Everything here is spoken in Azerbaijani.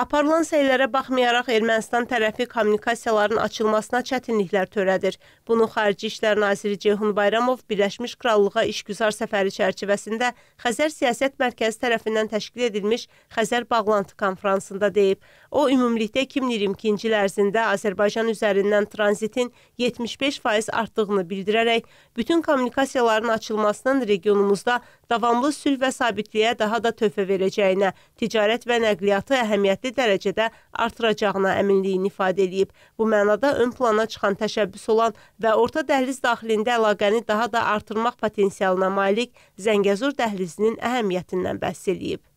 Aparılan səylərə baxmayaraq Ermənistan tərəfi kommunikasiyaların açılmasına çətinliklər törədir. Bunu Xarici İşlər Naziri Ceyhun Bayramov Birləşmiş Krallığa işgüzar səfəri çərçivəsində Xəzər Siyasət Mərkəzi tərəfindən təşkil edilmiş Xəzər Bağlantı konfransında deyib. O, ümumilikdə 2022-ci il ərzində Azərbaycan üzərindən tranzitin 75% artdığını bildirərək, bütün kommunikasiyaların açılmasının regionumuzda davamlı sülh və sabitliyə daha da tövbə verəcəyinə, ticarət və nəqliyyatı əhəmiyyətli ciddi dərəcədə artıracağına əminliyini ifadə eləyib. Bu mənada ön plana çıxan təşəbbüs olan və orta dəhliz daxilində əlaqəni daha da artırmaq potensialına malik Zəngəzur dəhlizinin əhəmiyyətindən bəhs eləyib.